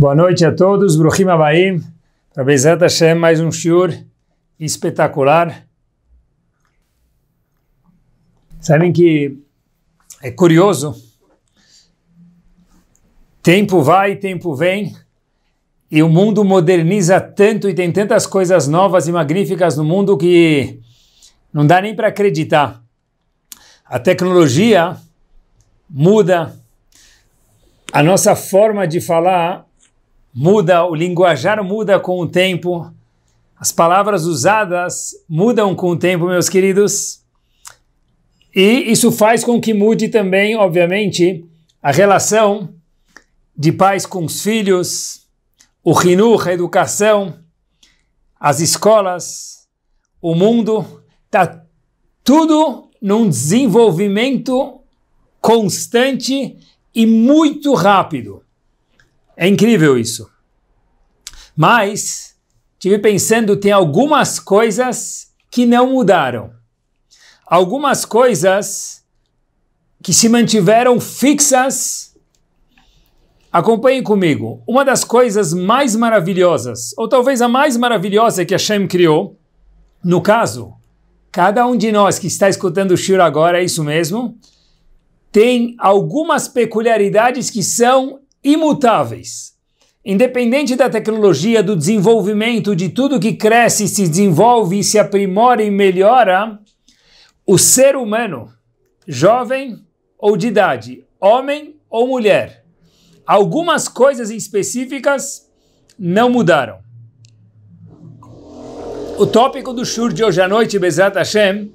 Boa noite a todos, Bruhima Abaim, para Hashem, mais um shiur espetacular. Sabem que é curioso, tempo vai, tempo vem, e o mundo moderniza tanto e tem tantas coisas novas e magníficas no mundo que não dá nem para acreditar. A tecnologia muda, a nossa forma de falar muda, o linguajar muda com o tempo, as palavras usadas mudam com o tempo, meus queridos. E isso faz com que mude também, obviamente, a relação de pais com os filhos, o rinur, a educação, as escolas, o mundo, está tudo num desenvolvimento constante e muito rápido. É incrível isso. Mas tive pensando, tem algumas coisas que não mudaram. Algumas coisas que se mantiveram fixas. Acompanhem comigo. Uma das coisas mais maravilhosas, ou talvez a mais maravilhosa que a Hashem criou, no caso, cada um de nós que está escutando o Shiro agora, é isso mesmo, tem algumas peculiaridades que são imutáveis. Independente da tecnologia, do desenvolvimento, de tudo que cresce, se desenvolve, se aprimora e melhora, o ser humano, jovem ou de idade, homem ou mulher, algumas coisas específicas não mudaram. O tópico do Shur de hoje à noite, Bezat Hashem,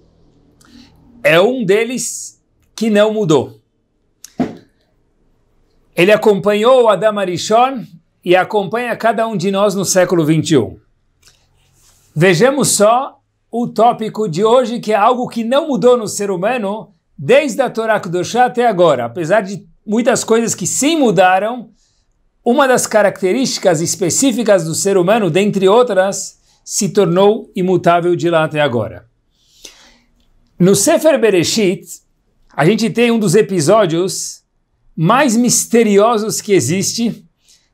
é um deles que não mudou. Ele acompanhou o Adam Arishon e acompanha cada um de nós no século 21. Vejamos só o tópico de hoje, que é algo que não mudou no ser humano desde a Torá Kudoshá até agora. Apesar de muitas coisas que sim mudaram, uma das características específicas do ser humano, dentre outras, se tornou imutável de lá até agora. No Sefer Bereshit, a gente tem um dos episódios mais misteriosos que existe,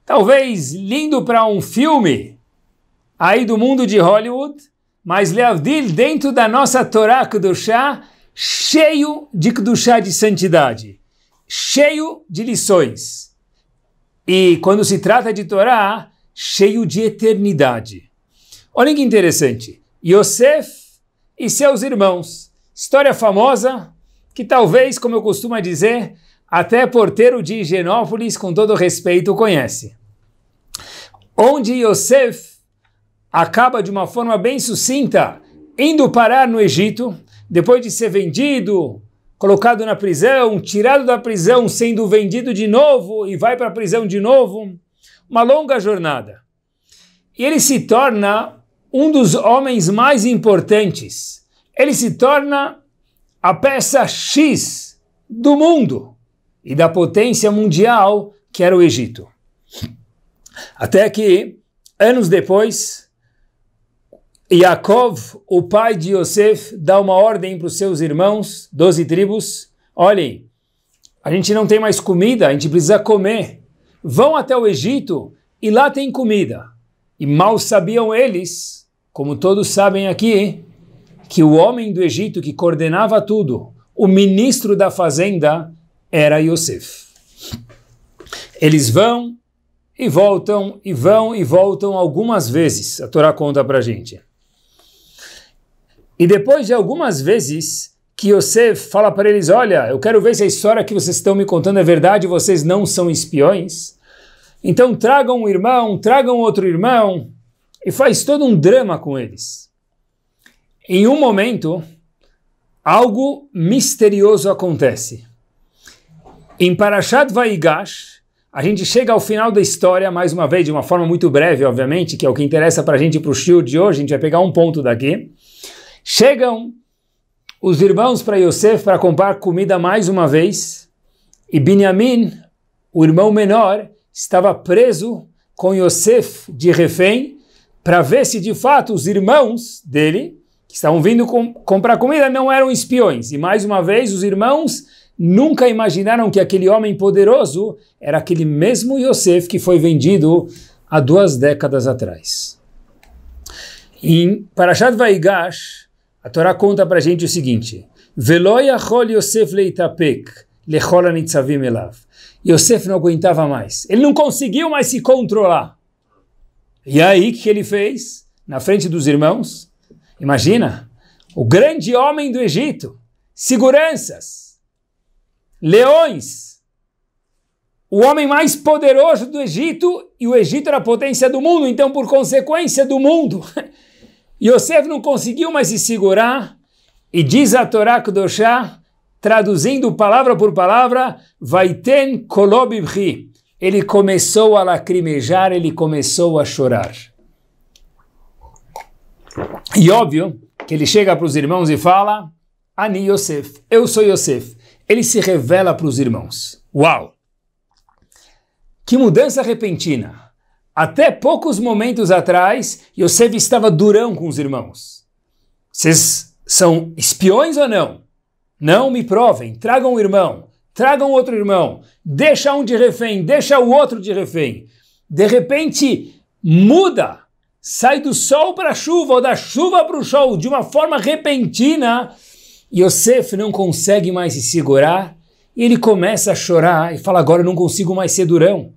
talvez lindo para um filme aí do mundo de Hollywood, mas Leavdil dentro da nossa Torá Kedushá, cheio de Kedushá de santidade, cheio de lições. E quando se trata de Torá, cheio de eternidade. Olha que interessante. Yosef e seus irmãos. História famosa que talvez, como eu costumo dizer, até porteiro de Higienópolis, com todo respeito, conhece. Onde Yosef acaba de uma forma bem sucinta indo parar no Egito, depois de ser vendido, colocado na prisão, tirado da prisão, sendo vendido de novo e vai para a prisão de novo. Uma longa jornada. E ele se torna um dos homens mais importantes. Ele se torna a peça X do mundo e da potência mundial que era o Egito. Até que, anos depois, Yaakov, o pai de Yosef, dá uma ordem para os seus irmãos, doze tribos, olhem, a gente não tem mais comida, a gente precisa comer. Vão até o Egito e lá tem comida. E mal sabiam eles, como todos sabem aqui, que o homem do Egito que coordenava tudo, o ministro da fazenda, era Yosef. Eles vão e voltam, e vão e voltam algumas vezes, a Torá conta para gente. E depois de algumas vezes que Yosef fala para eles, olha, eu quero ver se a história que vocês estão me contando é verdade, vocês não são espiões, então tragam um irmão, tragam outro irmão, e faz todo um drama com eles. Em um momento, algo misterioso acontece. Em Parashat Vaigash, a gente chega ao final da história, mais uma vez, de uma forma muito breve, obviamente, que é o que interessa para a gente para o show de hoje, a gente vai pegar um ponto daqui. Chegam os irmãos para Yosef para comprar comida mais uma vez, e Benjamin, o irmão menor, estava preso com Yosef de refém para ver se de fato os irmãos dele, que estavam vindo com comprar comida, não eram espiões. E mais uma vez, os irmãos nunca imaginaram que aquele homem poderoso era aquele mesmo Yosef que foi vendido há duas décadas atrás. Em Parashat Vaigash, a Torá conta para a gente o seguinte: Yosef leitapek lechol nitzavim elav. Yosef não aguentava mais. Ele não conseguiu mais se controlar. E aí, o que ele fez? Na frente dos irmãos? Imagina, o grande homem do Egito, seguranças, leões, o homem mais poderoso do Egito, e o Egito era a potência do mundo, então, por consequência do mundo, Yosef não conseguiu mais se segurar, e diz a Torá Kudoshá, traduzindo palavra por palavra, Vaiten kolobibri. Ele começou a lacrimejar, ele começou a chorar. E óbvio que ele chega para os irmãos e fala, Ani Yosef, eu sou Yosef ele se revela para os irmãos. Uau! Que mudança repentina! Até poucos momentos atrás, Yosef estava durão com os irmãos. Vocês são espiões ou não? Não me provem, tragam um irmão, tragam outro irmão, deixa um de refém, deixa o outro de refém. De repente, muda, sai do sol para a chuva ou da chuva para o sol de uma forma repentina Yosef não consegue mais se segurar e ele começa a chorar e fala: Agora eu não consigo mais ser durão.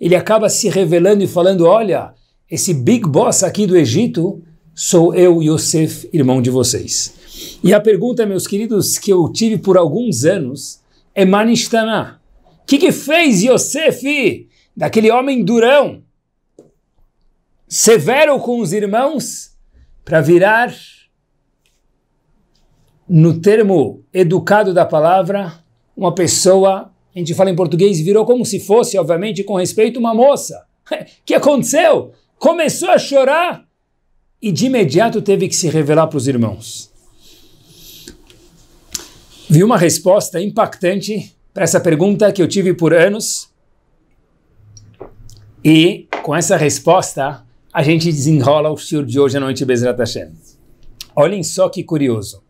Ele acaba se revelando e falando: Olha, esse big boss aqui do Egito sou eu, Yosef, irmão de vocês. E a pergunta, meus queridos, que eu tive por alguns anos é: Manishtaná, o que, que fez Yosef, daquele homem durão, severo com os irmãos, para virar no termo educado da palavra, uma pessoa, a gente fala em português, virou como se fosse, obviamente, com respeito, uma moça. O que aconteceu? Começou a chorar e de imediato teve que se revelar para os irmãos. Vi uma resposta impactante para essa pergunta que eu tive por anos. E com essa resposta, a gente desenrola o show de hoje à noite, Bezrat Hashem. Olhem só que curioso.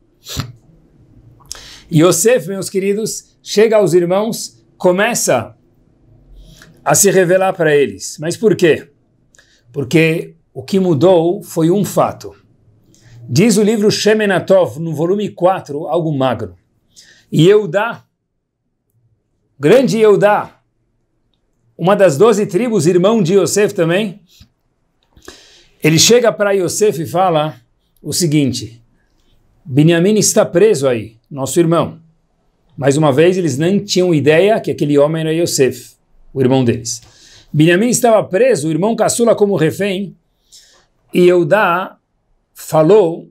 Yosef, meus queridos, chega aos irmãos, começa a se revelar para eles. Mas por quê? Porque o que mudou foi um fato. Diz o livro Shemenatov, no volume 4, algo magro. E Eudá, grande Eudá, uma das doze tribos, irmão de Yosef também, ele chega para Yosef e fala o seguinte: Benjamim está preso aí, nosso irmão. Mais uma vez, eles nem tinham ideia que aquele homem era Yosef, o irmão deles. Benjamim estava preso, o irmão caçula como refém, e Eudá falou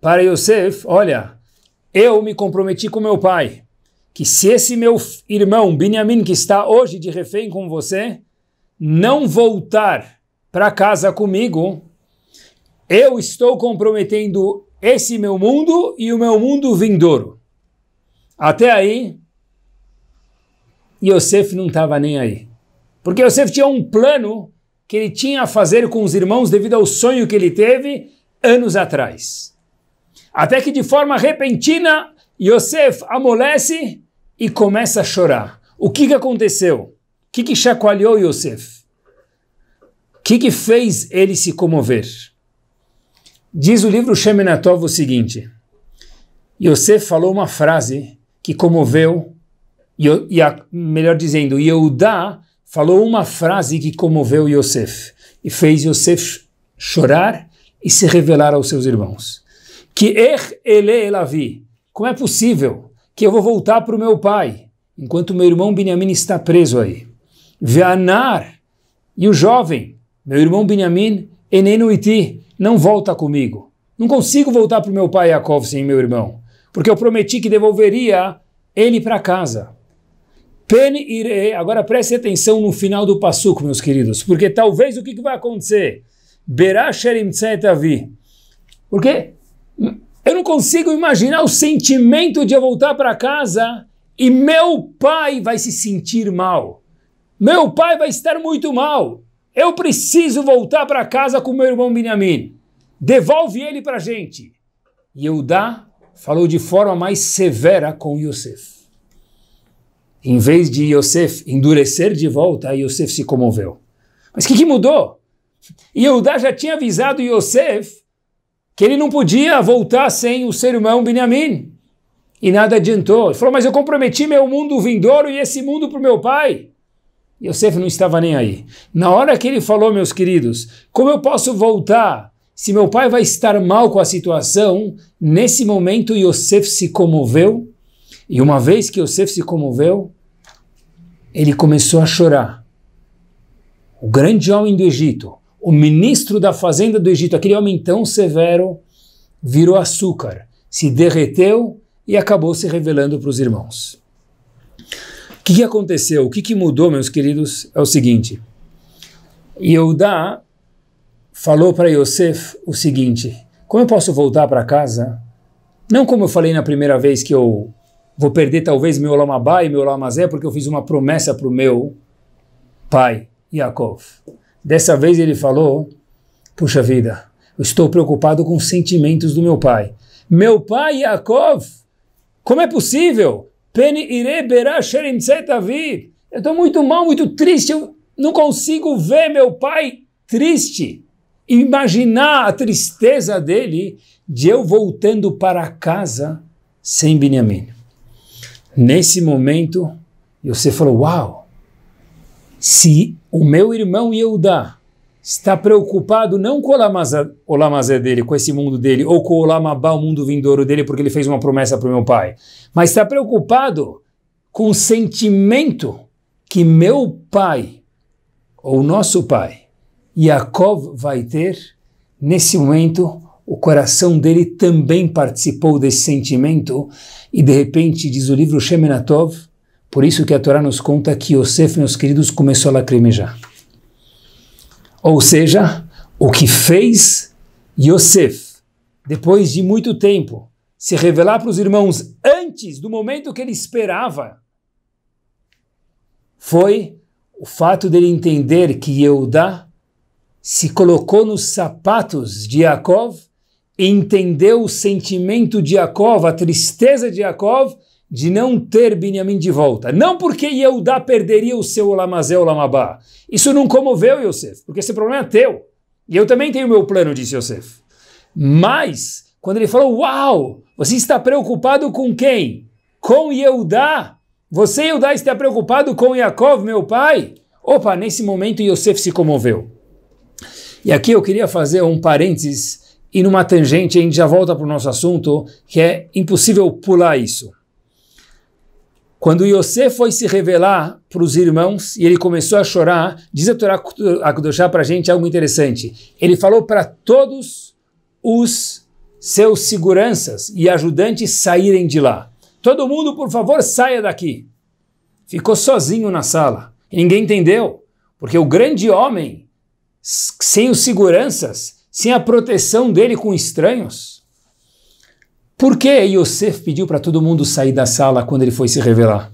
para Yosef, olha, eu me comprometi com meu pai, que se esse meu irmão Benjamim, que está hoje de refém com você, não voltar para casa comigo, eu estou comprometendo esse meu mundo e o meu mundo vindouro. Até aí, Yosef não estava nem aí. Porque Yosef tinha um plano que ele tinha a fazer com os irmãos devido ao sonho que ele teve anos atrás. Até que de forma repentina, Yosef amolece e começa a chorar. O que, que aconteceu? O que, que chacoalhou Yosef? O que, que fez ele se comover? Diz o livro Shemenatov o seguinte: Yosef falou uma frase que comoveu, e, melhor dizendo, Yehudá falou uma frase que comoveu Yosef e fez Yosef chorar e se revelar aos seus irmãos. Que er ele elavi, como é possível que eu vou voltar para o meu pai enquanto meu irmão Benjamim está preso aí? Veanar e o jovem, meu irmão Benjamim, enenuiti, não volta comigo. Não consigo voltar para o meu pai Yaakov sem meu irmão, porque eu prometi que devolveria ele para casa. Pen Agora preste atenção no final do passuco, meus queridos, porque talvez o que, que vai acontecer? Berasherim tsetavi. Porque eu não consigo imaginar o sentimento de eu voltar para casa e meu pai vai se sentir mal. Meu pai vai estar muito mal. Eu preciso voltar para casa com meu irmão Benjamim. Devolve ele para a gente. Yehudá falou de forma mais severa com Yosef. Em vez de Yosef endurecer de volta, Yosef se comoveu. Mas o que, que mudou? Yehudá já tinha avisado Yosef que ele não podia voltar sem o ser irmão Benjamim. E nada adiantou. Ele falou, mas eu comprometi meu mundo vindouro e esse mundo para o meu pai. Yosef não estava nem aí. Na hora que ele falou, meus queridos, como eu posso voltar se meu pai vai estar mal com a situação? Nesse momento, Yosef se comoveu. E uma vez que Yosef se comoveu, ele começou a chorar. O grande homem do Egito, o ministro da fazenda do Egito, aquele homem tão severo, virou açúcar, se derreteu e acabou se revelando para os irmãos. O que, que, aconteceu? O que, que mudou, meus queridos? É o seguinte: Yehudá falou para Yosef o seguinte: Como eu posso voltar para casa? Não como eu falei na primeira vez que eu vou perder talvez meu Lamabá e meu Lamazé, porque eu fiz uma promessa para o meu pai, Yaakov. Dessa vez ele falou: Puxa vida, eu estou preocupado com os sentimentos do meu pai. Meu pai, Yaakov, como é possível? Eu estou muito mal, muito triste, eu não consigo ver meu pai triste. Imaginar a tristeza dele de eu voltando para casa sem Benjamim. Nesse momento, você falou: Uau! Se o meu irmão Yehudá está preocupado não com o Lamazé dele, com esse mundo dele, ou com o Lamabá, o mundo vindouro dele, porque ele fez uma promessa para o meu pai, mas está preocupado com o sentimento que meu pai, ou nosso pai, Yaakov vai ter, nesse momento, o coração dele também participou desse sentimento, e de repente, diz o livro Shemenatov, por isso que a Torá nos conta que Yosef, meus queridos, começou a lacrimejar. Ou seja, o que fez Yosef, depois de muito tempo, se revelar para os irmãos antes do momento que ele esperava, foi o fato dele entender que Yehudá se colocou nos sapatos de Yaakov, entendeu o sentimento de Yaakov, a tristeza de Yaakov, de não ter Benjamim de volta. Não porque Yehudá perderia o seu Olamazé Olamabá. Isso não comoveu Yosef, porque esse problema é teu. E eu também tenho meu plano, disse Yosef. Mas, quando ele falou, uau, você está preocupado com quem? Com Yehudá? Você, Yehudá, está preocupado com Yaakov, meu pai? Opa, nesse momento Yosef se comoveu. E aqui eu queria fazer um parênteses e numa tangente, a gente já volta para o nosso assunto, que é impossível pular isso. Quando Yosef foi se revelar para os irmãos e ele começou a chorar, diz a Torá Akudoshá para a gente algo interessante. Ele falou para todos os seus seguranças e ajudantes saírem de lá. Todo mundo, por favor, saia daqui. Ficou sozinho na sala. ninguém entendeu, porque o grande homem, sem os seguranças, sem a proteção dele com estranhos, por que Yosef pediu para todo mundo sair da sala quando ele foi se revelar?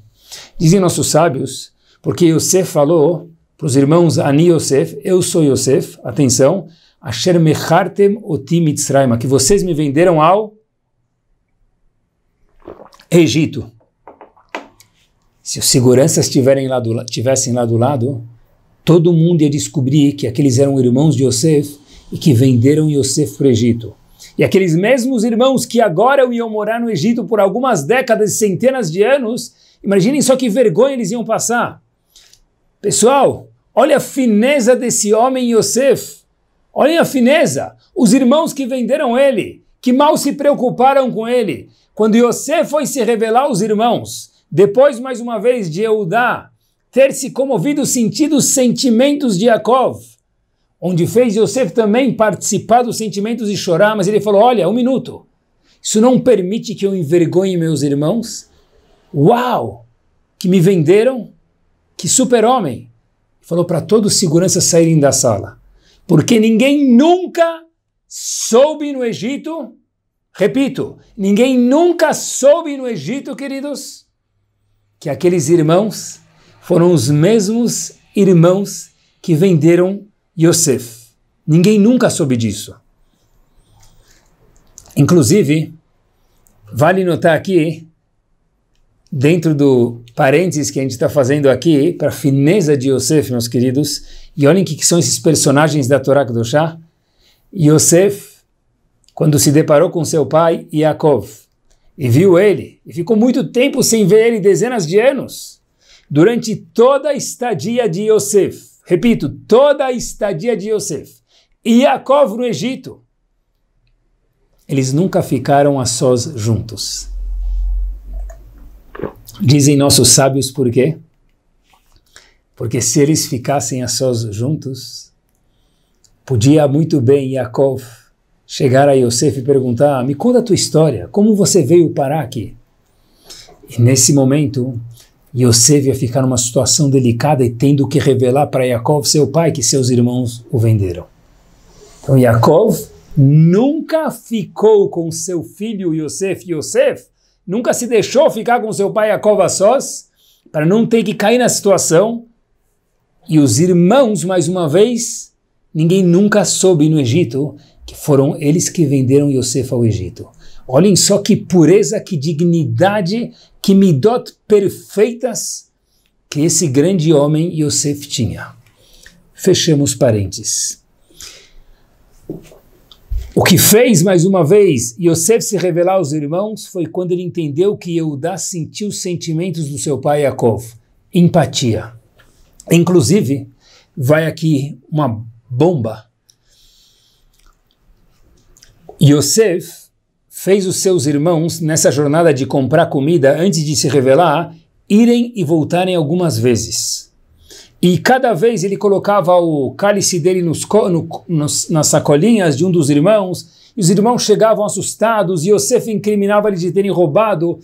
Dizem nossos sábios, porque Yosef falou para os irmãos Ani Yosef, eu sou Yosef, atenção, Asher mechartem oti mitzrayma, que vocês me venderam ao Egito. Se os seguranças estivessem lá do, tivessem lá do lado, todo mundo ia descobrir que aqueles eram irmãos de Yosef e que venderam Yosef para o Egito. E aqueles mesmos irmãos que agora iam morar no Egito por algumas décadas e centenas de anos, imaginem só que vergonha eles iam passar. Pessoal, olha a fineza desse homem Yosef. Olhem a fineza. Os irmãos que venderam ele, que mal se preocuparam com ele. Quando Yosef foi se revelar aos irmãos, depois mais uma vez de Eudá ter se comovido sentido os sentimentos de Jacob, onde fez Yosef também participar dos sentimentos e chorar, mas ele falou: Olha, um minuto, isso não permite que eu envergonhe meus irmãos? Uau! Que me venderam? Que super-homem! Falou para todos os seguranças saírem da sala. Porque ninguém nunca soube no Egito, repito, ninguém nunca soube no Egito, queridos, que aqueles irmãos foram os mesmos irmãos que venderam Yosef. Ninguém nunca soube disso. Inclusive, vale notar aqui, dentro do parênteses que a gente está fazendo aqui, para a fineza de Yosef, meus queridos, e olhem que, que são esses personagens da Torá Kedoshá, Yosef, quando se deparou com seu pai, Yaakov, e viu ele, e ficou muito tempo sem ver ele, dezenas de anos, durante toda a estadia de Yosef, Repito, toda a estadia de Yosef e Yaakov no Egito, eles nunca ficaram a sós juntos. Dizem nossos sábios por quê? Porque se eles ficassem a sós juntos, podia muito bem Yaakov chegar a Yosef e perguntar: ah, Me conta a tua história, como você veio parar aqui? E nesse momento, Yosef ia ficar numa situação delicada e tendo que revelar para Yaakov, seu pai, que seus irmãos o venderam. Então Yaakov nunca ficou com seu filho Yosef. Yosef nunca se deixou ficar com seu pai Yaakov a sós, para não ter que cair na situação. E os irmãos, mais uma vez, ninguém nunca soube no Egito que foram eles que venderam Yosef ao Egito. Olhem só que pureza, que dignidade, que midot perfeitas que esse grande homem Yosef tinha. Fechamos parênteses. O que fez, mais uma vez, Yosef se revelar aos irmãos foi quando ele entendeu que Yehudá sentiu os sentimentos do seu pai Yaakov. Empatia. Inclusive, vai aqui uma bomba. Yosef fez os seus irmãos, nessa jornada de comprar comida antes de se revelar, irem e voltarem algumas vezes. E cada vez ele colocava o cálice dele nos, no, nos, nas sacolinhas de um dos irmãos, e os irmãos chegavam assustados, e Yosef incriminava eles de terem roubado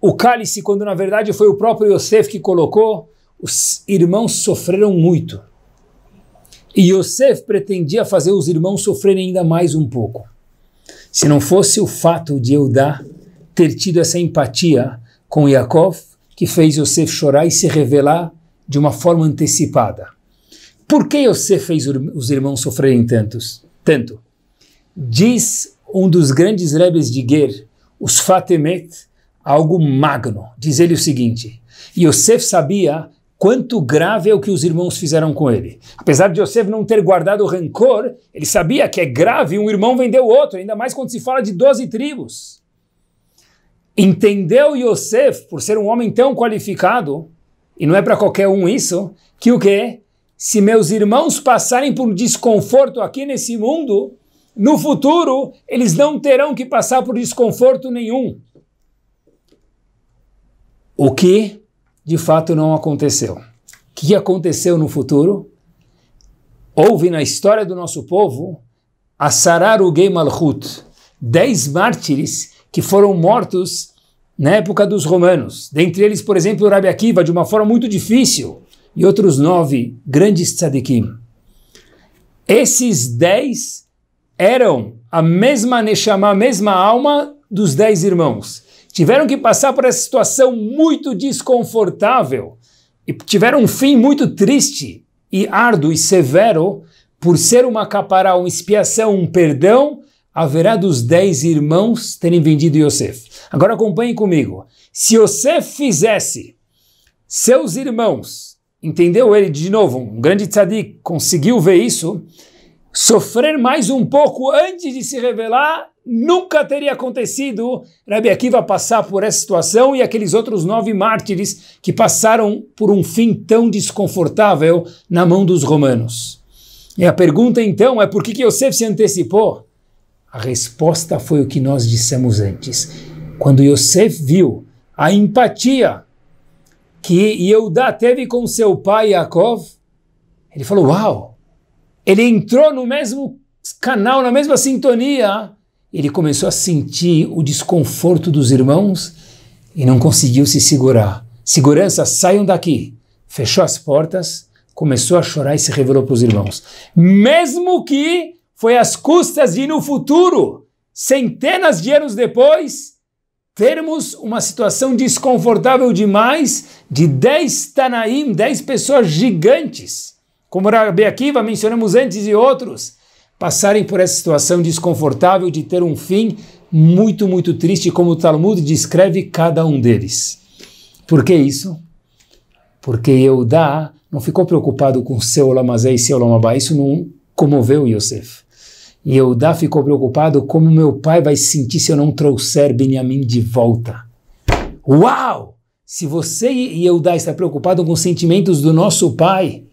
o cálice, quando na verdade foi o próprio Yosef que colocou. Os irmãos sofreram muito. E Yosef pretendia fazer os irmãos sofrerem ainda mais um pouco. Se não fosse o fato de Eudá ter tido essa empatia com Yaakov, que fez Yosef chorar e se revelar de uma forma antecipada. Por que Yosef fez os irmãos sofrerem tantos, tanto? Diz um dos grandes rebes de Ger, os Fatemet, algo magno. Diz ele o seguinte, Yosef sabia quanto grave é o que os irmãos fizeram com ele. Apesar de Yosef não ter guardado rancor, ele sabia que é grave um irmão vender o outro, ainda mais quando se fala de 12 tribos. Entendeu Yosef, por ser um homem tão qualificado, e não é para qualquer um isso, que o quê? Se meus irmãos passarem por desconforto aqui nesse mundo, no futuro eles não terão que passar por desconforto nenhum. O que de fato não aconteceu. O que aconteceu no futuro? Houve na história do nosso povo a Sararugei Malchut, dez mártires que foram mortos na época dos romanos. Dentre eles, por exemplo, o Rabi Akiva, de uma forma muito difícil, e outros nove grandes tzadikim. Esses dez eram a mesma Neshama, a mesma alma dos dez irmãos tiveram que passar por essa situação muito desconfortável e tiveram um fim muito triste e árduo e severo por ser uma capará, uma expiação, um perdão, haverá dos dez irmãos terem vendido Yosef. Agora acompanhem comigo. Se Yosef fizesse seus irmãos, entendeu ele de novo, um grande tzadik conseguiu ver isso, sofrer mais um pouco antes de se revelar Nunca teria acontecido Rabbi Akiva passar por essa situação e aqueles outros nove mártires que passaram por um fim tão desconfortável na mão dos romanos. E a pergunta então é por que Yosef se antecipou? A resposta foi o que nós dissemos antes. Quando Yosef viu a empatia que Yehudá teve com seu pai Yaakov, ele falou: Uau! Ele entrou no mesmo canal, na mesma sintonia ele começou a sentir o desconforto dos irmãos e não conseguiu se segurar. Segurança, saiam daqui. Fechou as portas, começou a chorar e se revelou para os irmãos. Mesmo que foi às custas de no futuro, centenas de anos depois, termos uma situação desconfortável demais de 10 Tanaim, 10 pessoas gigantes. Como Rabi Akiva mencionamos antes e outros, passarem por essa situação desconfortável de ter um fim muito, muito triste, como o Talmud descreve cada um deles. Por que isso? Porque Eudá não ficou preocupado com seu Olamazé e seu Olamabá, isso não comoveu Yosef. E Eudá ficou preocupado como meu pai vai se sentir se eu não trouxer Benjamim de volta. Uau! Se você e Eudá está preocupado com os sentimentos do nosso pai,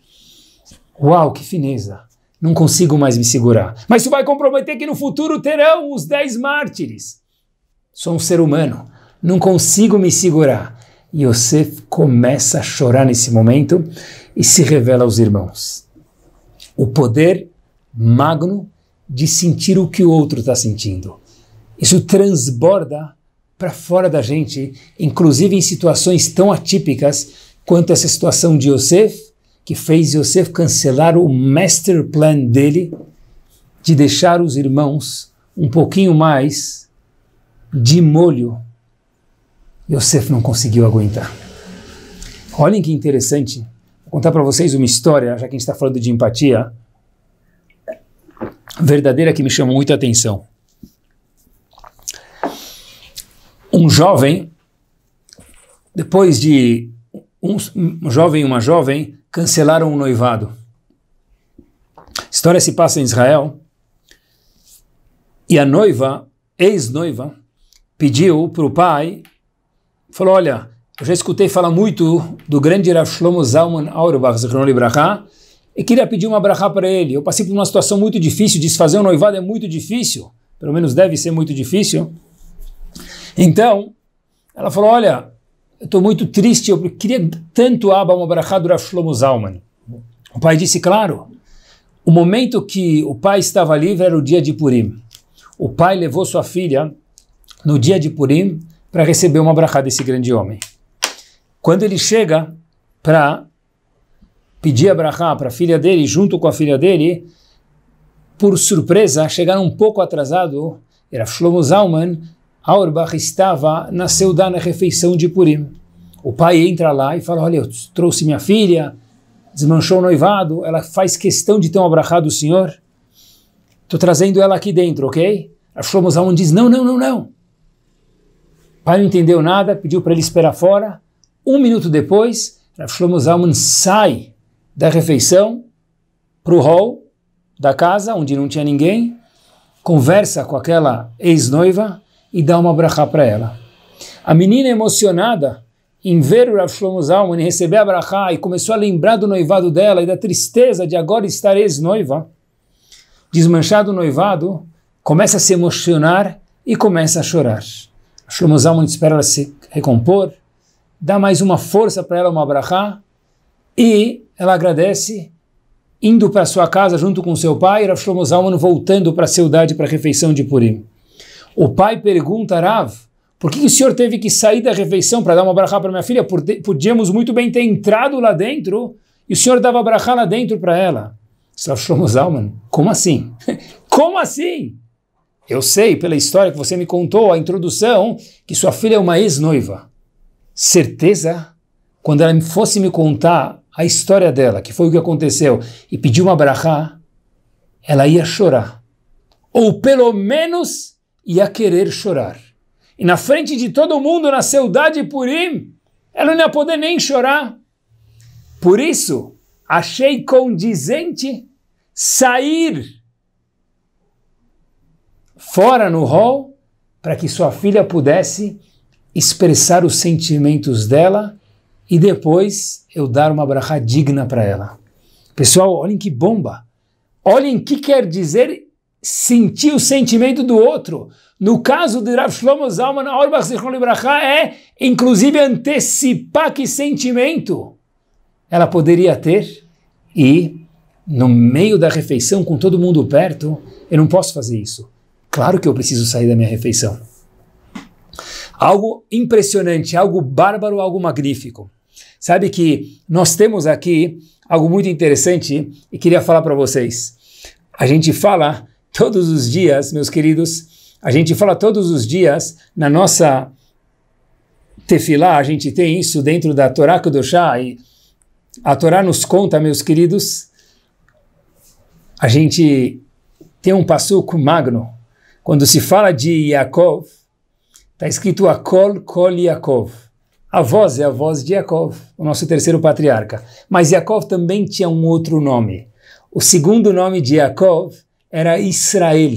uau, que fineza! não consigo mais me segurar. Mas isso vai comprometer que no futuro terão os dez mártires. Sou um ser humano, não consigo me segurar. E Yosef começa a chorar nesse momento e se revela aos irmãos. O poder magno de sentir o que o outro está sentindo. Isso transborda para fora da gente, inclusive em situações tão atípicas quanto essa situação de Yosef que fez Yosef cancelar o master plan dele de deixar os irmãos um pouquinho mais de molho. Yosef não conseguiu aguentar. Olhem que interessante. Vou contar para vocês uma história, já que a gente está falando de empatia verdadeira que me chamou muita atenção. Um jovem, depois de um, um jovem e uma jovem cancelaram o noivado. A história se passa em Israel e a noiva, ex-noiva, pediu para o pai, falou, olha, eu já escutei falar muito do grande Rav Shlomo Zalman Auerbach, e queria pedir uma brachá para ele. Eu passei por uma situação muito difícil, desfazer um noivado é muito difícil, pelo menos deve ser muito difícil. Então, ela falou, olha, estou muito triste, eu queria tanto Abba uma barajá do Rav Shlomo Zalman. O pai disse, claro, o momento que o pai estava livre era o dia de Purim. O pai levou sua filha no dia de Purim para receber uma barajá desse grande homem. Quando ele chega para pedir a barajá para a filha dele, junto com a filha dele, por surpresa, chegaram um pouco atrasado, era Shlomo Zalman, Auerbach estava na Seudá, na refeição de Purim. O pai entra lá e fala, olha, eu trouxe minha filha, desmanchou o noivado, ela faz questão de ter um abrahá do senhor. Estou trazendo ela aqui dentro, ok? A Shlomo diz, não, não, não, não. O pai não entendeu nada, pediu para ele esperar fora. Um minuto depois, a Shlomo sai da refeição para o hall da casa, onde não tinha ninguém, conversa com aquela ex-noiva, e dá uma brachá para ela. A menina emocionada em ver o Rav Shlomo Zalman e receber a brachá e começou a lembrar do noivado dela e da tristeza de agora estar ex-noiva, desmanchado o noivado, começa a se emocionar e começa a chorar. A Shlomo Zalman espera ela se recompor, dá mais uma força para ela, uma brachá, e ela agradece, indo para sua casa junto com seu pai, e Rav Shlomo Zalman voltando para a cidade para a refeição de Purim. O pai pergunta a Rav, por que, o senhor teve que sair da refeição para dar uma brachá para minha filha? Podíamos muito bem ter entrado lá dentro e o senhor dava brachá lá dentro para ela. Slav Shlomo Zalman, como assim? como assim? Eu sei, pela história que você me contou, a introdução, que sua filha é uma ex-noiva. Certeza? Quando ela fosse me contar a história dela, que foi o que aconteceu, e pediu uma brachá, ela ia chorar. Ou pelo menos e a querer chorar. E na frente de todo mundo, na saudade Purim, ela não ia poder nem chorar. Por isso, achei condizente sair fora no hall para que sua filha pudesse expressar os sentimentos dela e depois eu dar uma brachá digna para ela. Pessoal, olhem que bomba! Olhem o que quer dizer sentir o sentimento do outro. No caso de Rav Shlomo Zalman Orbach Zichron Libraha é, inclusive, antecipar que sentimento ela poderia ter e, no meio da refeição, com todo mundo perto, eu não posso fazer isso. Claro que eu preciso sair da minha refeição. Algo impressionante, algo bárbaro, algo magnífico. Sabe que nós temos aqui algo muito interessante e queria falar para vocês. A gente fala todos os dias, meus queridos, a gente fala todos os dias na nossa tefilá, a gente tem isso dentro da Torá Kudoshá, e a Torá nos conta, meus queridos, a gente tem um passuco magno. Quando se fala de Yaakov, está escrito Akol Kol Yaakov. A voz é a voz de Yaakov, o nosso terceiro patriarca. Mas Yaakov também tinha um outro nome. O segundo nome de Yaakov era Israel.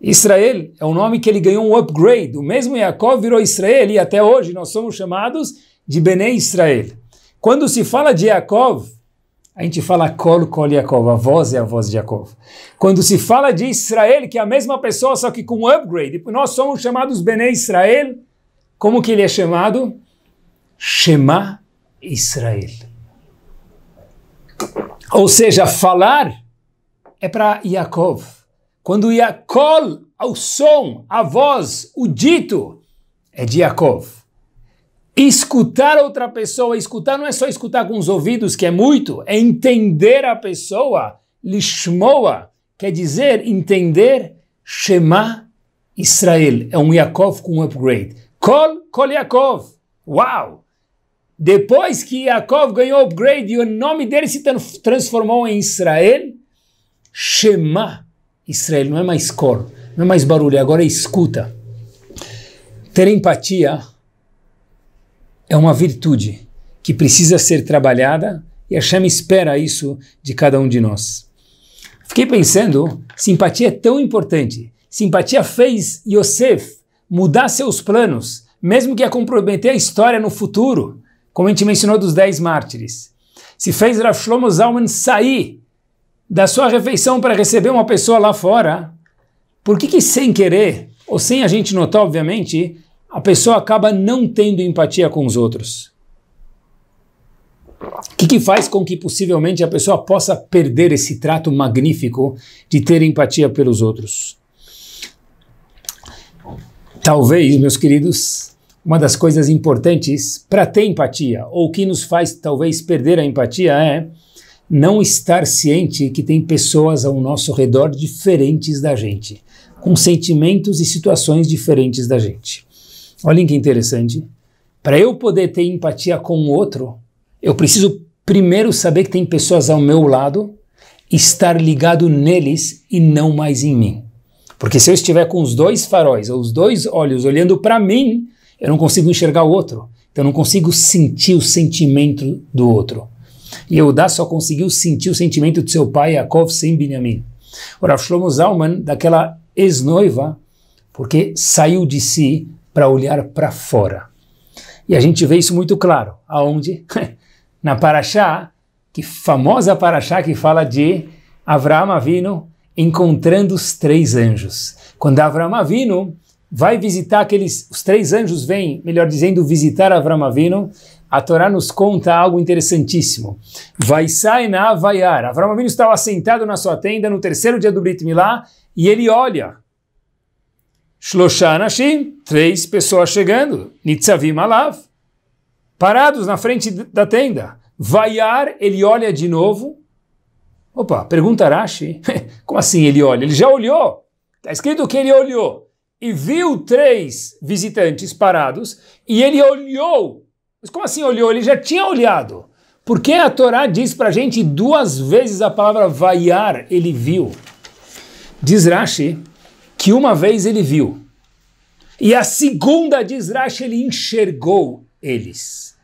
Israel é um nome que ele ganhou um upgrade. O mesmo Jacó virou Israel e até hoje nós somos chamados de Bene Israel. Quando se fala de Jacó, a gente fala Kol Kol Yaakov, a voz é a voz de Yaakov. Quando se fala de Israel, que é a mesma pessoa, só que com um upgrade, nós somos chamados Bene Israel, como que ele é chamado? Shema Israel. Ou seja, falar é para Yaakov. Quando Yaakov, ao som, a voz, o dito, é de Yaakov. Escutar outra pessoa, escutar não é só escutar com os ouvidos, que é muito, é entender a pessoa, lishmoa, quer dizer entender Shema Israel. É um Yaakov com um upgrade. Kol, Kol Yaakov. Uau! Depois que Yaakov ganhou upgrade e o nome dele se transformou em Israel, Shema Israel, não é mais cor, não é mais barulho, é agora é escuta. Ter empatia é uma virtude que precisa ser trabalhada e a Shema espera isso de cada um de nós. Fiquei pensando, simpatia é tão importante. Simpatia fez Yosef mudar seus planos, mesmo que a comprometer a história no futuro, como a gente mencionou dos dez mártires. Se fez Rav Shlomo Zalman sair da sua refeição para receber uma pessoa lá fora, por que, que sem querer, ou sem a gente notar, obviamente, a pessoa acaba não tendo empatia com os outros? O que, que faz com que possivelmente a pessoa possa perder esse trato magnífico de ter empatia pelos outros? Talvez, meus queridos, uma das coisas importantes para ter empatia, ou que nos faz talvez perder a empatia, é não estar ciente que tem pessoas ao nosso redor diferentes da gente, com sentimentos e situações diferentes da gente. Olhem que interessante. Para eu poder ter empatia com o outro, eu preciso primeiro saber que tem pessoas ao meu lado, estar ligado neles e não mais em mim. Porque se eu estiver com os dois faróis, ou os dois olhos olhando para mim, eu não consigo enxergar o outro. Então eu não consigo sentir o sentimento do outro. E Eudá só conseguiu sentir o sentimento de seu pai Yaakov sem Benjamim. O Shlomo Zalman, daquela ex-noiva, porque saiu de si para olhar para fora. E a gente vê isso muito claro. Aonde? Na Paraxá, que famosa Paraxá que fala de Avraham Avino encontrando os três anjos. Quando Avraham Avino vai visitar aqueles, os três anjos vêm, melhor dizendo, visitar Avraham Avino, a Torá nos conta algo interessantíssimo. Vai sair na Avaiar. Avram Avinu estava sentado na sua tenda no terceiro dia do Brit Milá e ele olha. Shloshá três pessoas chegando. Nitzavim Alav, parados na frente da tenda. Vaiar, ele olha de novo. Opa, pergunta Arashi. Como assim ele olha? Ele já olhou. Está escrito que ele olhou e viu três visitantes parados e ele olhou mas como assim olhou? Ele já tinha olhado. Porque a Torá diz para a gente duas vezes a palavra vaiar, ele viu. Diz Rashi que uma vez ele viu. E a segunda, diz Rashi, ele enxergou eles.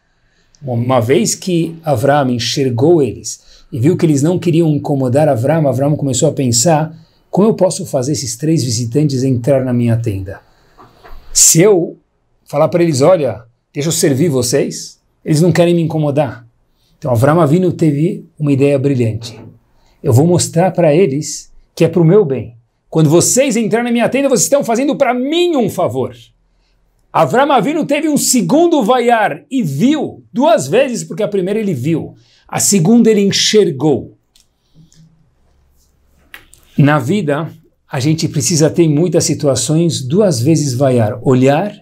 Uma vez que Avram enxergou eles e viu que eles não queriam incomodar Avram, Avram começou a pensar: como eu posso fazer esses três visitantes entrar na minha tenda? Se eu falar para eles: olha, deixa eu servir vocês, eles não querem me incomodar. Então Avram Avinu teve uma ideia brilhante. Eu vou mostrar para eles que é para o meu bem. Quando vocês entrarem na minha tenda, vocês estão fazendo para mim um favor. Avram Avinu teve um segundo vaiar e viu duas vezes, porque a primeira ele viu, a segunda ele enxergou. Na vida, a gente precisa ter em muitas situações duas vezes vaiar, olhar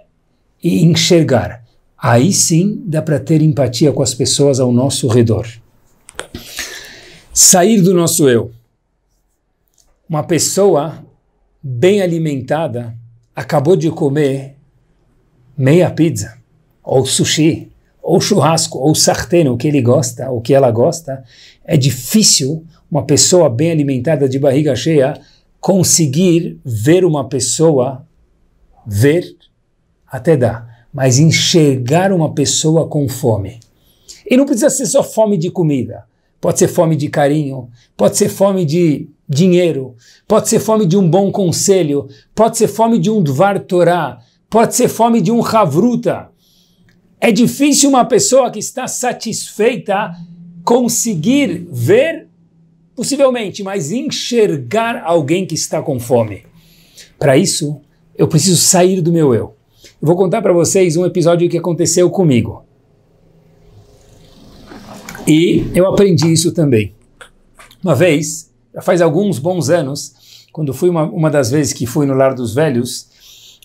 e enxergar. Aí sim dá para ter empatia com as pessoas ao nosso redor. Sair do nosso eu. Uma pessoa bem alimentada acabou de comer meia pizza, ou sushi, ou churrasco, ou sartén, o que ele gosta, o que ela gosta, é difícil uma pessoa bem alimentada de barriga cheia conseguir ver uma pessoa ver até dar mas enxergar uma pessoa com fome. E não precisa ser só fome de comida. Pode ser fome de carinho, pode ser fome de dinheiro, pode ser fome de um bom conselho, pode ser fome de um Dvar Torah, pode ser fome de um Havruta. É difícil uma pessoa que está satisfeita conseguir ver, possivelmente, mas enxergar alguém que está com fome. Para isso, eu preciso sair do meu eu. Eu vou contar para vocês um episódio que aconteceu comigo. E eu aprendi isso também. Uma vez, já faz alguns bons anos, quando fui uma, uma das vezes que fui no Lar dos Velhos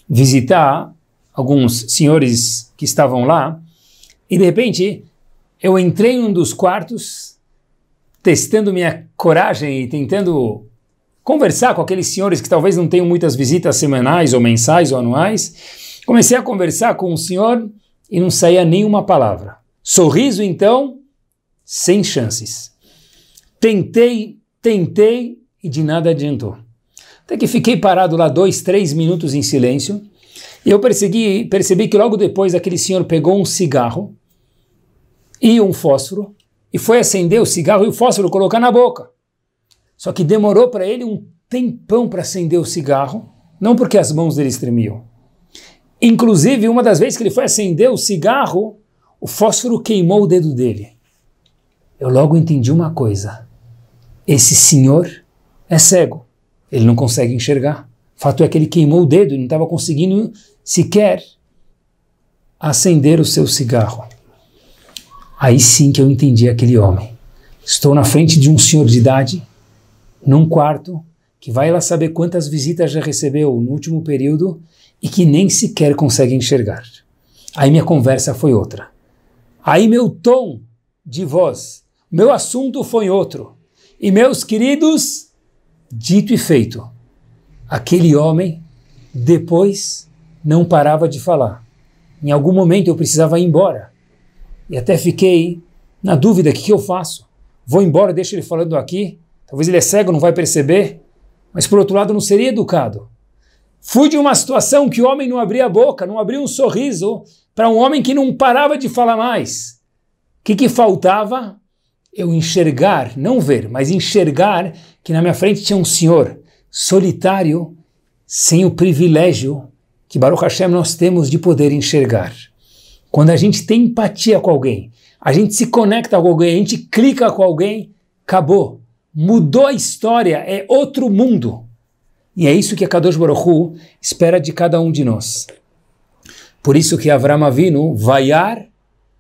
visitar alguns senhores que estavam lá, e de repente eu entrei em um dos quartos, testando minha coragem e tentando conversar com aqueles senhores que talvez não tenham muitas visitas semanais ou mensais ou anuais. Comecei a conversar com o senhor e não saía nenhuma palavra. Sorriso, então, sem chances. Tentei, tentei e de nada adiantou. Até que fiquei parado lá dois, três minutos em silêncio e eu percebi que logo depois aquele senhor pegou um cigarro e um fósforo e foi acender o cigarro e o fósforo colocar na boca. Só que demorou para ele um tempão para acender o cigarro, não porque as mãos dele estremiam. Inclusive, uma das vezes que ele foi acender o cigarro, o fósforo queimou o dedo dele. Eu logo entendi uma coisa. Esse senhor é cego. Ele não consegue enxergar. Fato é que ele queimou o dedo e não estava conseguindo sequer acender o seu cigarro. Aí sim que eu entendi aquele homem. Estou na frente de um senhor de idade, num quarto, que vai lá saber quantas visitas já recebeu no último período, e que nem sequer consegue enxergar. Aí minha conversa foi outra. Aí meu tom de voz, meu assunto foi outro. E meus queridos, dito e feito, aquele homem depois não parava de falar. Em algum momento eu precisava ir embora. E até fiquei na dúvida: o que, que eu faço? Vou embora, deixo ele falando aqui. Talvez ele é cego, não vai perceber. Mas por outro lado, não seria educado. Fui de uma situação que o homem não abria a boca, não abria um sorriso para um homem que não parava de falar mais. O que, que faltava? Eu enxergar, não ver, mas enxergar que na minha frente tinha um senhor solitário, sem o privilégio que Baruch Hashem nós temos de poder enxergar. Quando a gente tem empatia com alguém, a gente se conecta com alguém, a gente clica com alguém, acabou. Mudou a história, é outro mundo. E é isso que a Kadosh Baruchu espera de cada um de nós. Por isso que Avram Avinu vaiar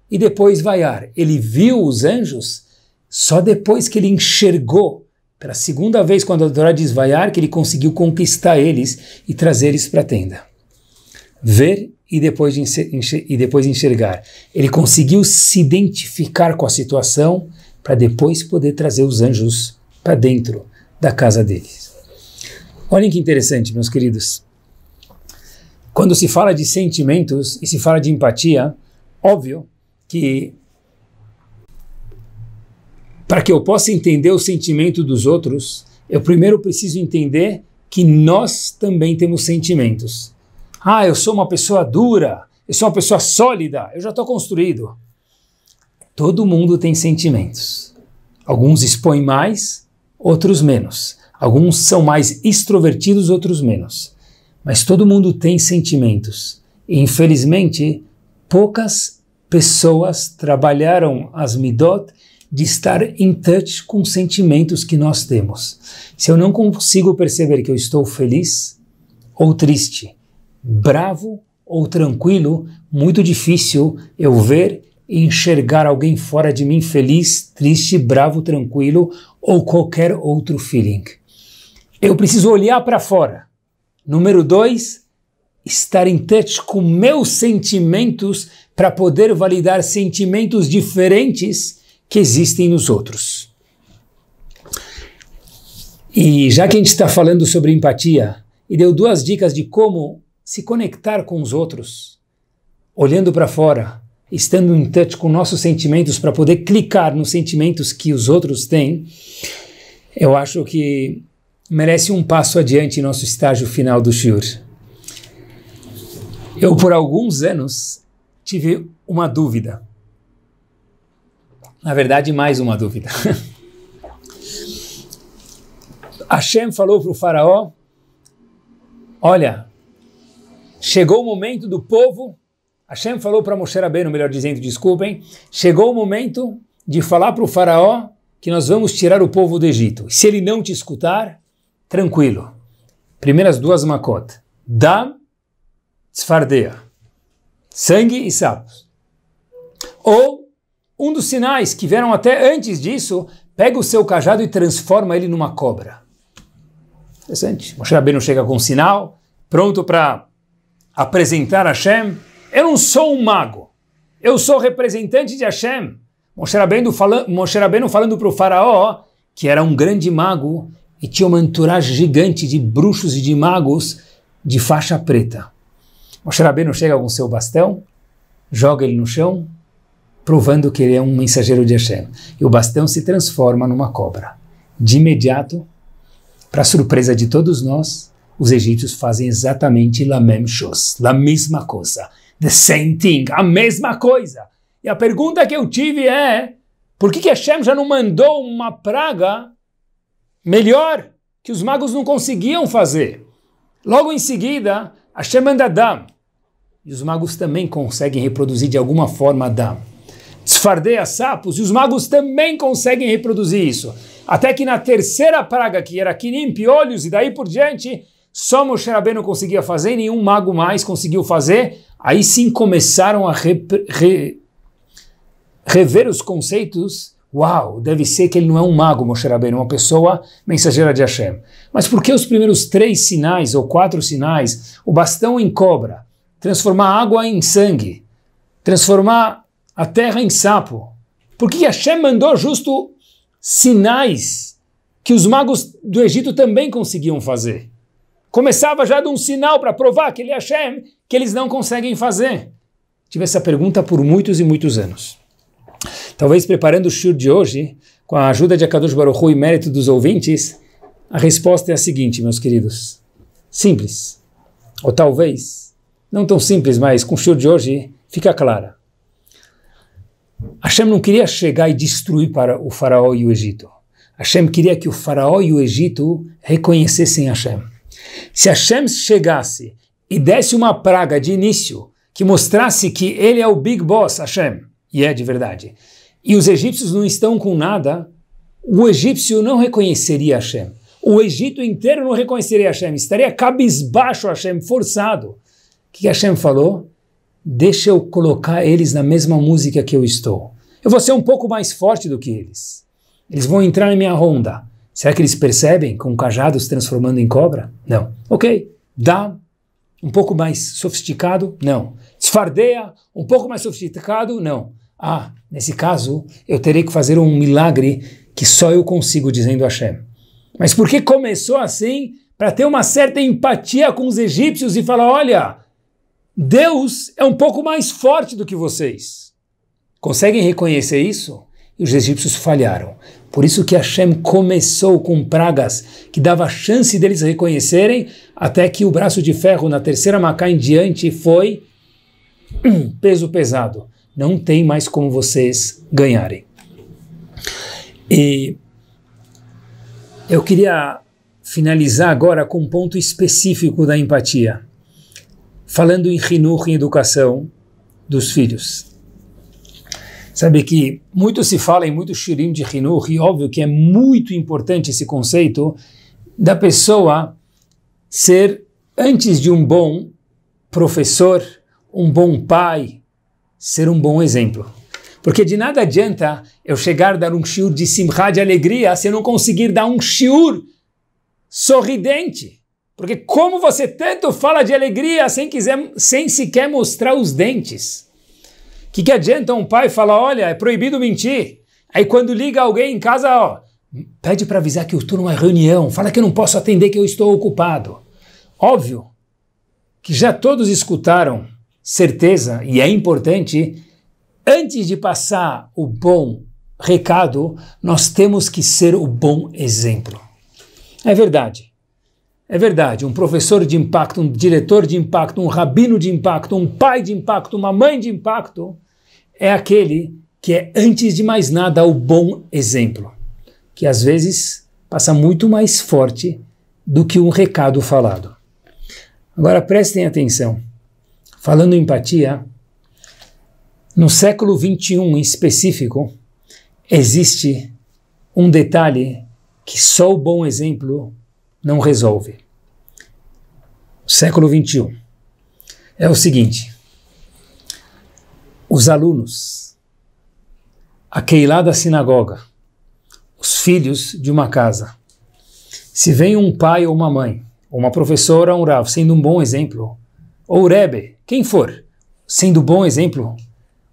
e depois vaiar. Ele viu os anjos só depois que ele enxergou, pela segunda vez, quando a Torá diz vaiar, que ele conseguiu conquistar eles e trazer eles para a tenda. Ver e depois, e depois enxergar. Ele conseguiu se identificar com a situação para depois poder trazer os anjos para dentro da casa deles. Olhem que interessante, meus queridos. Quando se fala de sentimentos e se fala de empatia, óbvio que para que eu possa entender o sentimento dos outros, eu primeiro preciso entender que nós também temos sentimentos. Ah, eu sou uma pessoa dura, eu sou uma pessoa sólida, eu já estou construído. Todo mundo tem sentimentos. Alguns expõem mais, outros menos. Alguns são mais extrovertidos, outros menos. Mas todo mundo tem sentimentos. E, infelizmente, poucas pessoas trabalharam as midot de estar em touch com sentimentos que nós temos. Se eu não consigo perceber que eu estou feliz ou triste, bravo ou tranquilo, muito difícil eu ver e enxergar alguém fora de mim feliz, triste, bravo, tranquilo ou qualquer outro feeling. Eu preciso olhar para fora. Número dois, estar em touch com meus sentimentos para poder validar sentimentos diferentes que existem nos outros. E já que a gente está falando sobre empatia e deu duas dicas de como se conectar com os outros, olhando para fora, estando em touch com nossos sentimentos para poder clicar nos sentimentos que os outros têm, eu acho que merece um passo adiante em nosso estágio final do Shur. Eu, por alguns anos, tive uma dúvida. Na verdade, mais uma dúvida. Hashem falou para o faraó, olha, chegou o momento do povo, Hashem falou para Moshe Rabbeinu, melhor dizendo, desculpem, chegou o momento de falar para o faraó que nós vamos tirar o povo do Egito. Se ele não te escutar, tranquilo. Primeiras duas makot. Dam, tzfardeia. Sangue e sapos. Ou um dos sinais que vieram até antes disso, pega o seu cajado e transforma ele numa cobra. Interessante. Moshe Rabbeinu chega com um sinal, pronto para apresentar Hashem. Eu não sou um mago. Eu sou representante de Hashem. Moshe Rabbeinu, fala, Moshe Rabbeinu falando para o faraó, que era um grande mago, e tinha uma entourage gigante de bruxos e de magos de faixa preta. Moshe não chega com seu bastão, joga ele no chão, provando que ele é um mensageiro de Hashem. E o bastão se transforma numa cobra. De imediato, para surpresa de todos nós, os egípcios fazem exatamente la même chose, la mesma coisa, the same thing, a mesma coisa. E a pergunta que eu tive é, por que, que Hashem já não mandou uma praga melhor que os magos não conseguiam fazer. Logo em seguida, a manda é Adam. E os magos também conseguem reproduzir de alguma forma Adam. Desfardeia sapos, e os magos também conseguem reproduzir isso. Até que na terceira praga, que era quinim, piolhos e daí por diante, só Moshe Rabbeinu conseguia fazer, nenhum mago mais conseguiu fazer. Aí sim começaram a re, re, rever os conceitos Uau, deve ser que ele não é um mago, Moshe Rabbeinu, uma pessoa mensageira de Hashem. Mas por que os primeiros três sinais ou quatro sinais, o bastão em cobra, transformar água em sangue, transformar a terra em sapo? Por que Hashem mandou justo sinais que os magos do Egito também conseguiam fazer? Começava já de um sinal para provar que ele é Hashem, que eles não conseguem fazer. Tive essa pergunta por muitos e muitos anos. Talvez preparando o shur de hoje, com a ajuda de Akadosh Baruchu e mérito dos ouvintes, a resposta é a seguinte, meus queridos. Simples. Ou talvez, não tão simples, mas com o shur de hoje fica clara. Hashem não queria chegar e destruir para o faraó e o Egito. Hashem queria que o faraó e o Egito reconhecessem Hashem. Se Hashem chegasse e desse uma praga de início que mostrasse que ele é o Big Boss, Hashem, e é de verdade, e os egípcios não estão com nada, o egípcio não reconheceria Hashem. O Egito inteiro não reconheceria Hashem, estaria cabisbaixo Hashem, forçado. O que Hashem falou? Deixa eu colocar eles na mesma música que eu estou. Eu vou ser um pouco mais forte do que eles. Eles vão entrar na minha ronda. Será que eles percebem com cajados transformando em cobra? Não. Ok, dá um pouco mais sofisticado? Não. Esfardeia um pouco mais sofisticado? Não. Ah, Nesse caso, eu terei que fazer um milagre que só eu consigo, dizendo Hashem. Mas por que começou assim? Para ter uma certa empatia com os egípcios e falar: olha, Deus é um pouco mais forte do que vocês. Conseguem reconhecer isso? E os egípcios falharam. Por isso que Hashem começou com pragas que dava chance deles reconhecerem, até que o braço de ferro na terceira Macá em diante foi um peso pesado não tem mais como vocês ganharem. E eu queria finalizar agora com um ponto específico da empatia, falando em rinur, em educação dos filhos. Sabe que muito se fala em muito shirim de rinur, e óbvio que é muito importante esse conceito da pessoa ser, antes de um bom professor, um bom pai, ser um bom exemplo. Porque de nada adianta eu chegar a dar um shiur de simra de alegria se eu não conseguir dar um shiur sorridente. Porque como você tanto fala de alegria sem, quiser, sem sequer mostrar os dentes? O que, que adianta um pai falar, olha, é proibido mentir. Aí quando liga alguém em casa, ó, pede para avisar que eu estou numa reunião, fala que eu não posso atender, que eu estou ocupado. Óbvio que já todos escutaram certeza, e é importante, antes de passar o bom recado, nós temos que ser o bom exemplo. É verdade. É verdade, um professor de impacto, um diretor de impacto, um rabino de impacto, um pai de impacto, uma mãe de impacto, é aquele que é, antes de mais nada, o bom exemplo, que às vezes passa muito mais forte do que um recado falado. Agora prestem atenção. Falando em empatia, no século XXI em específico, existe um detalhe que só o bom exemplo não resolve. Século XXI. É o seguinte: os alunos, a da sinagoga, os filhos de uma casa. Se vem um pai ou uma mãe, ou uma professora ou um ravo, sendo um bom exemplo, ou Rebbe, quem for, sendo bom exemplo,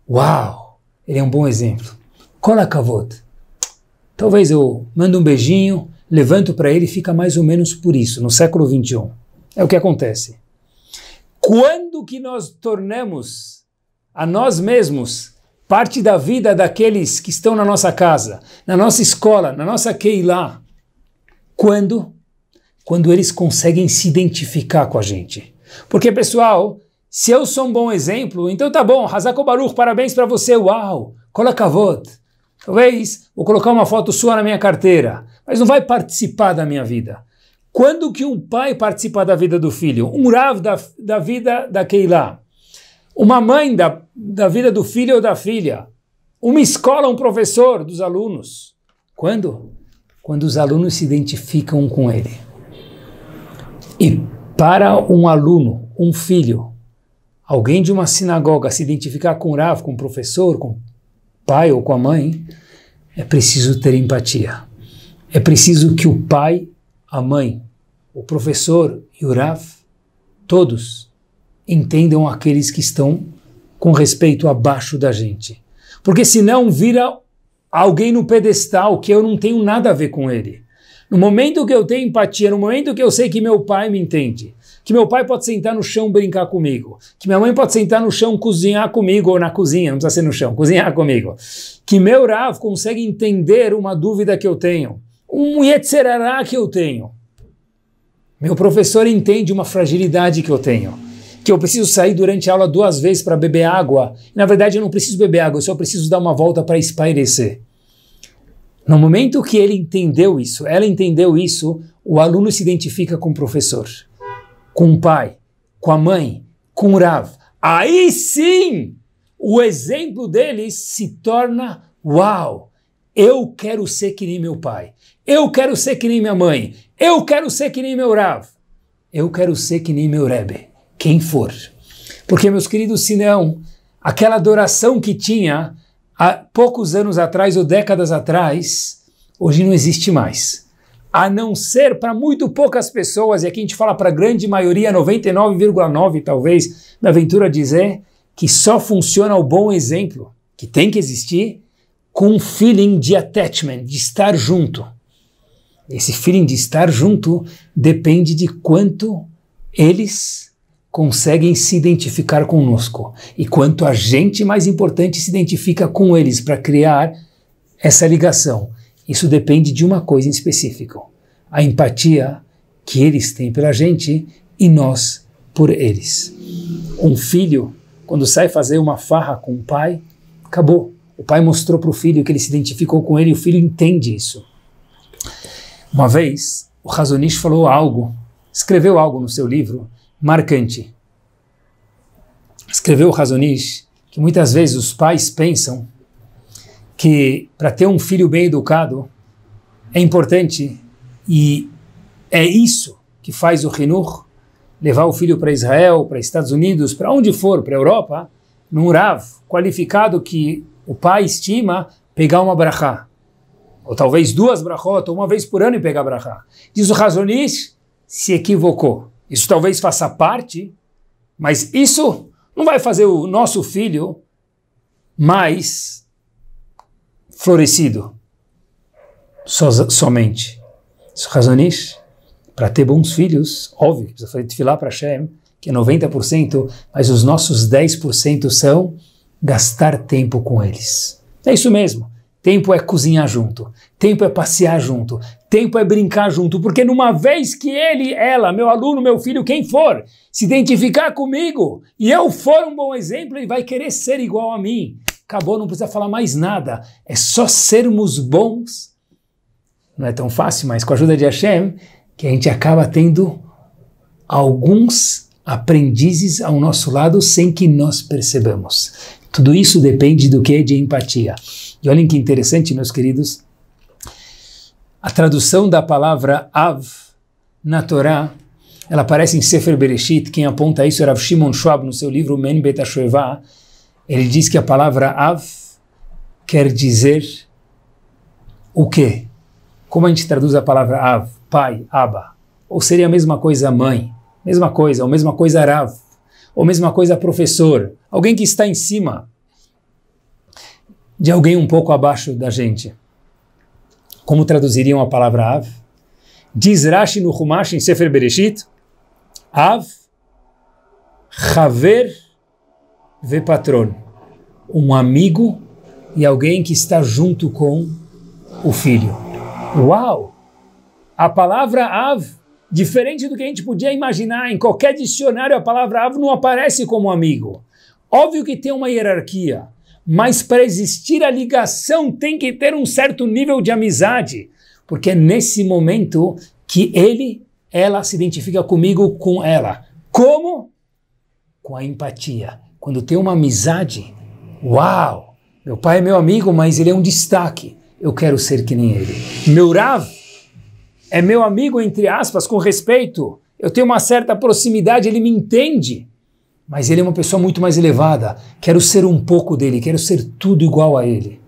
uau, ele é um bom exemplo. Cola Kavod. Talvez eu mando um beijinho, levanto para ele e fica mais ou menos por isso, no século XXI. É o que acontece. Quando que nós tornamos a nós mesmos parte da vida daqueles que estão na nossa casa, na nossa escola, na nossa lá Quando? Quando eles conseguem se identificar com a gente. Porque, pessoal, se eu sou um bom exemplo, então tá bom, Hazako Baruch, parabéns para você, uau, coloca voto. Talvez vou colocar uma foto sua na minha carteira, mas não vai participar da minha vida. Quando que um pai participa da vida do filho? Um rav da, da vida da Keilah. Uma mãe da, da vida do filho ou da filha. Uma escola, um professor dos alunos. Quando? Quando os alunos se identificam com ele. E para um aluno, um filho, alguém de uma sinagoga se identificar com o Rav, com o professor, com o pai ou com a mãe, é preciso ter empatia. É preciso que o pai, a mãe, o professor e o Rav, todos, entendam aqueles que estão com respeito abaixo da gente. Porque senão vira alguém no pedestal que eu não tenho nada a ver com ele. No momento que eu tenho empatia, no momento que eu sei que meu pai me entende, que meu pai pode sentar no chão brincar comigo, que minha mãe pode sentar no chão cozinhar comigo, ou na cozinha, não precisa ser no chão, cozinhar comigo, que meu Rav consegue entender uma dúvida que eu tenho, um yetzerará que eu tenho. Meu professor entende uma fragilidade que eu tenho, que eu preciso sair durante a aula duas vezes para beber água. Na verdade, eu não preciso beber água, eu só preciso dar uma volta para espairecer. No momento que ele entendeu isso, ela entendeu isso, o aluno se identifica com o professor, com o pai, com a mãe, com o Rav. Aí sim, o exemplo deles se torna uau. Eu quero ser que nem meu pai. Eu quero ser que nem minha mãe. Eu quero ser que nem meu Rav. Eu quero ser que nem meu Rebbe. Quem for. Porque, meus queridos, se não, aquela adoração que tinha há poucos anos atrás ou décadas atrás, hoje não existe mais. A não ser para muito poucas pessoas, e aqui a gente fala para a grande maioria, 99,9% talvez, da aventura dizer que só funciona o bom exemplo, que tem que existir, com um feeling de attachment, de estar junto. Esse feeling de estar junto depende de quanto eles conseguem se identificar conosco e quanto a gente, mais importante, se identifica com eles para criar essa ligação. Isso depende de uma coisa em específico: a empatia que eles têm pela gente e nós por eles. Um filho, quando sai fazer uma farra com o pai, acabou. O pai mostrou para o filho que ele se identificou com ele e o filho entende isso. Uma vez, o Razonish falou algo, escreveu algo no seu livro marcante. Escreveu Razonish que muitas vezes os pais pensam que para ter um filho bem educado é importante e é isso que faz o Hinur levar o filho para Israel, para Estados Unidos, para onde for, para a Europa, num Rav qualificado que o pai estima pegar uma brachá. Ou talvez duas brachotas, uma vez por ano e pegar brachá. Diz o Razonish, se equivocou. Isso talvez faça parte, mas isso não vai fazer o nosso filho mais florescido so, somente. Isso razonis, para ter bons filhos, óbvio, precisa fazer filá para Hashem, que é 90%, mas os nossos 10% são gastar tempo com eles. É isso mesmo. Tempo é cozinhar junto, tempo é passear junto, tempo é brincar junto, porque numa vez que ele, ela, meu aluno, meu filho, quem for, se identificar comigo e eu for um bom exemplo, ele vai querer ser igual a mim. Acabou, não precisa falar mais nada, é só sermos bons. Não é tão fácil, mas com a ajuda de Hashem, que a gente acaba tendo alguns aprendizes ao nosso lado sem que nós percebamos. Tudo isso depende do que? De empatia. E olhem que interessante, meus queridos. A tradução da palavra Av na Torá, ela aparece em Sefer Bereshit. Quem aponta isso era é Shimon Schwab no seu livro Men Betashoeva. Ele diz que a palavra Av quer dizer o quê? Como a gente traduz a palavra Av? Pai, Abba. Ou seria a mesma coisa mãe? Mesma coisa, ou mesma coisa Rav ou mesma coisa, professor, alguém que está em cima de alguém um pouco abaixo da gente. Como traduziriam a palavra Av? Diz Rashi no Humash em Sefer Bereshit, Av, Haver, Vepatron. Um amigo e alguém que está junto com o filho. Uau! A palavra Av Diferente do que a gente podia imaginar, em qualquer dicionário a palavra avo não aparece como amigo. Óbvio que tem uma hierarquia, mas para existir a ligação tem que ter um certo nível de amizade, porque é nesse momento que ele, ela se identifica comigo, com ela. Como? Com a empatia. Quando tem uma amizade, uau! Meu pai é meu amigo, mas ele é um destaque. Eu quero ser que nem ele. Meu Rav é meu amigo, entre aspas, com respeito, eu tenho uma certa proximidade, ele me entende. Mas ele é uma pessoa muito mais elevada. Quero ser um pouco dele, quero ser tudo igual a ele.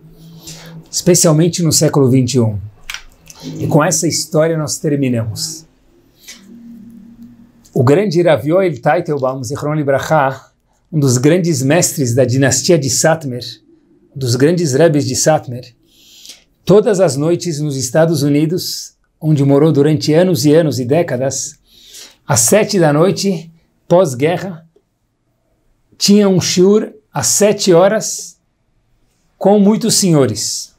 Especialmente no século XXI. E com essa história nós terminamos. O grande Raviol Taitelbaum Zichron Libraha, um dos grandes mestres da dinastia de Satmer, um dos grandes rebes de Satmer, todas as noites nos Estados Unidos, onde morou durante anos e anos e décadas, às sete da noite, pós-guerra, tinha um shiur às sete horas com muitos senhores.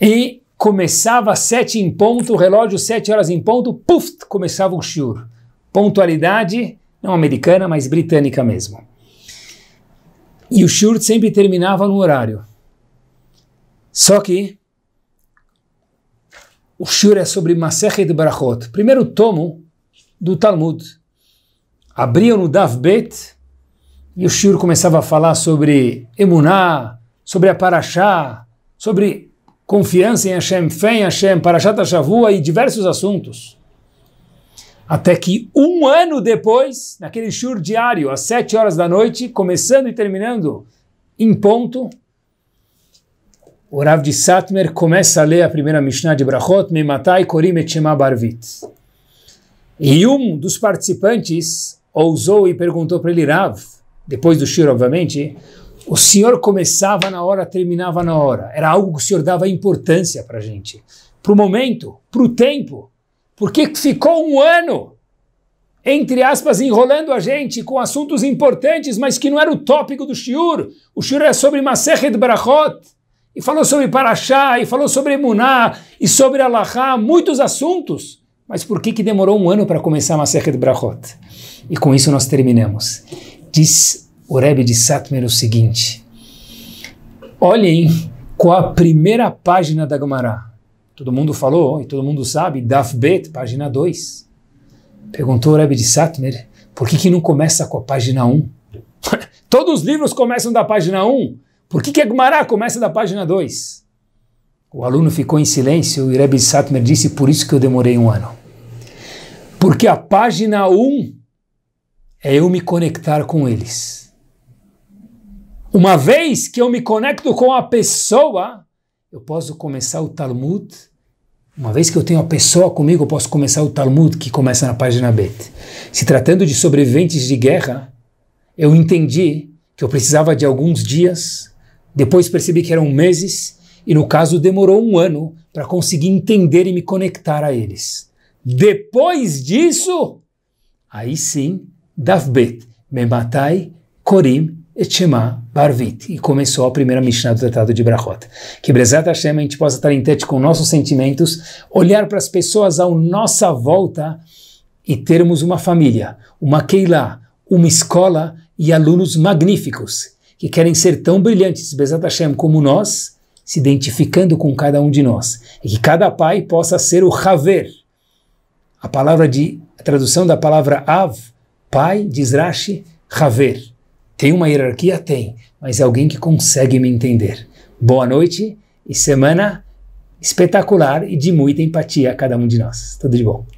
E começava às sete em ponto, o relógio sete horas em ponto, puf, começava o shiur. Pontualidade, não americana, mas britânica mesmo. E o shiur sempre terminava no horário. Só que o Shur é sobre Masechet Barachot, primeiro tomo do Talmud. Abriam no Dav Bet e o Shur começava a falar sobre Emuná, sobre a Parashá, sobre confiança em Hashem, fé em Hashem, Parashat Shavua e diversos assuntos. Até que um ano depois, naquele Shur diário, às sete horas da noite, começando e terminando em ponto, o Rav de Satmer começa a ler a primeira Mishnah de Brachot, Mematai Korim et Shema Barvit. E um dos participantes ousou e perguntou para ele, Rav, depois do Shir, obviamente, o senhor começava na hora, terminava na hora. Era algo que o senhor dava importância para a gente, para o momento, para o tempo. Porque ficou um ano, entre aspas, enrolando a gente com assuntos importantes, mas que não era o tópico do Shiur. O Shiur era sobre Masechet Brachot e falou sobre Paraxá, e falou sobre Emuná, e sobre Alahá, muitos assuntos. Mas por que, que demorou um ano para começar a Masechet Brachot? E com isso nós terminamos. Diz o Rebbe de Satmer o seguinte, olhem com a primeira página da Gemara. Todo mundo falou, e todo mundo sabe, Daf Bet, página 2. Perguntou o Rebbe de Satmer, por que, que não começa com a página 1? Um? Todos os livros começam da página 1. Um. Por que, que a Gumará começa da página 2? O aluno ficou em silêncio e Rebbe Satmer disse, por isso que eu demorei um ano. Porque a página 1 um é eu me conectar com eles. Uma vez que eu me conecto com a pessoa, eu posso começar o Talmud. Uma vez que eu tenho a pessoa comigo, eu posso começar o Talmud, que começa na página B. Se tratando de sobreviventes de guerra, eu entendi que eu precisava de alguns dias depois percebi que eram meses e, no caso, demorou um ano para conseguir entender e me conectar a eles. Depois disso, aí sim, Davbet, Mematai, Korim et Shema Barvit. E começou a primeira Mishnah do Tratado de Brachot. Que Brezat Hashem a gente possa estar em tete com nossos sentimentos, olhar para as pessoas à nossa volta e termos uma família, uma Keilah, uma escola e alunos magníficos que querem ser tão brilhantes, Bezat Hashem, como nós, se identificando com cada um de nós. E que cada pai possa ser o Haver. A palavra de a tradução da palavra Av, pai, diz Rashi, Haver. Tem uma hierarquia? Tem, mas é alguém que consegue me entender. Boa noite e semana espetacular e de muita empatia a cada um de nós. Tudo de bom.